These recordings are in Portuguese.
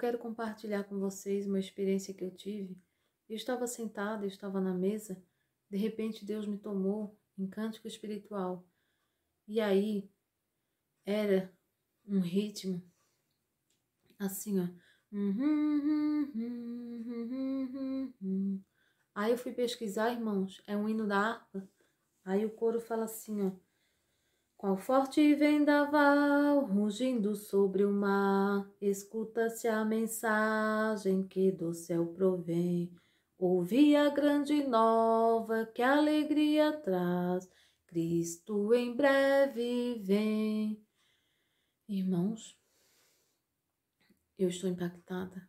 Eu quero compartilhar com vocês uma experiência que eu tive. Eu estava sentada, eu estava na mesa, de repente Deus me tomou em cântico espiritual. E aí era um ritmo assim, ó. Aí eu fui pesquisar, irmãos, é um hino da harpa. Aí o coro fala assim, ó. Qual forte vendaval rugindo sobre o mar, escuta-se a mensagem que do céu provém. Ouvi a grande nova que alegria traz, Cristo em breve vem. Irmãos, eu estou impactada.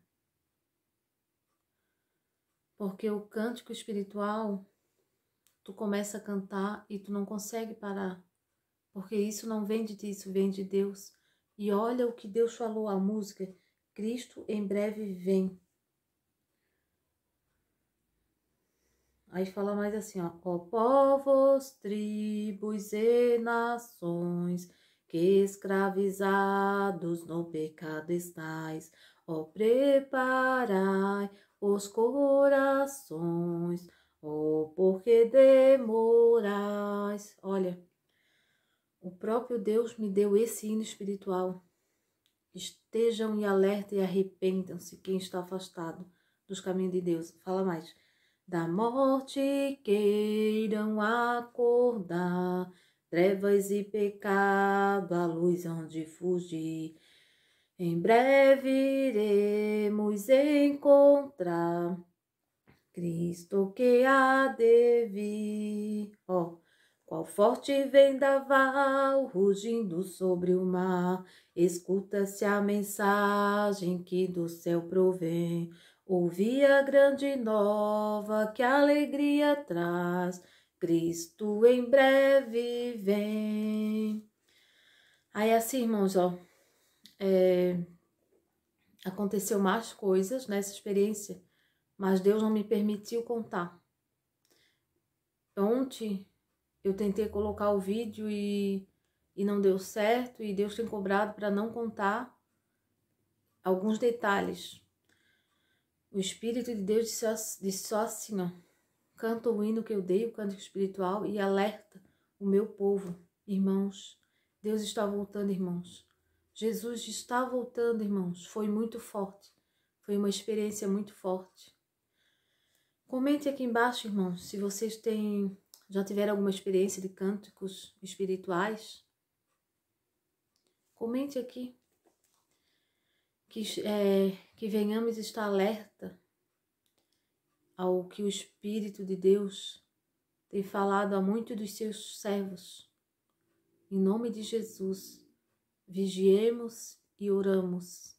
Porque o cântico espiritual, tu começa a cantar e tu não consegue parar porque isso não vem de ti, isso vem de Deus. E olha o que Deus falou à música: Cristo em breve vem. Aí fala mais assim, ó. Ó povos, tribos e nações, que escravizados no pecado estáis, ó preparai os corações, ó porque demorais. Olha, o próprio Deus me deu esse hino espiritual. Estejam em alerta e arrependam-se quem está afastado dos caminhos de Deus. Fala mais. Da morte queiram acordar, trevas e pecado, a luz onde fugir. Em breve iremos encontrar Cristo que há de vir. Oh. Qual forte vendaval rugindo sobre o mar, escuta-se a mensagem que do céu provém. Ouvi a grande nova que alegria traz, Cristo em breve vem. Aí assim, irmãos, ó, é, aconteceu mais coisas nessa experiência, mas Deus não me permitiu contar. Ontem eu tentei colocar o vídeo e, e não deu certo, e Deus tem cobrado para não contar alguns detalhes. O Espírito de Deus disse, disse só assim: ó, canta o hino que eu dei, o cântico espiritual, e alerta o meu povo, irmãos. Deus está voltando, irmãos. Jesus está voltando, irmãos. Foi muito forte. Foi uma experiência muito forte. Comente aqui embaixo, irmãos, se vocês têm já tiveram alguma experiência de cânticos espirituais? Comente aqui. Que, é, que venhamos estar alerta ao que o Espírito de Deus tem falado a muitos dos seus servos. Em nome de Jesus, vigiemos e oramos.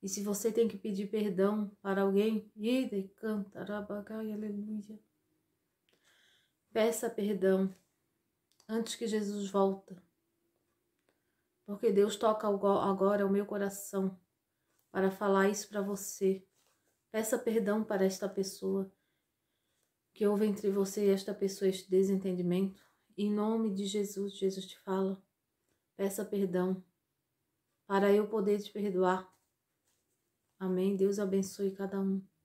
E se você tem que pedir perdão para alguém, ida e canta, e aleluia. Peça perdão antes que Jesus volta. Porque Deus toca agora o meu coração para falar isso para você. Peça perdão para esta pessoa que houve entre você e esta pessoa este desentendimento. Em nome de Jesus, Jesus te fala. Peça perdão para eu poder te perdoar. Amém. Deus abençoe cada um.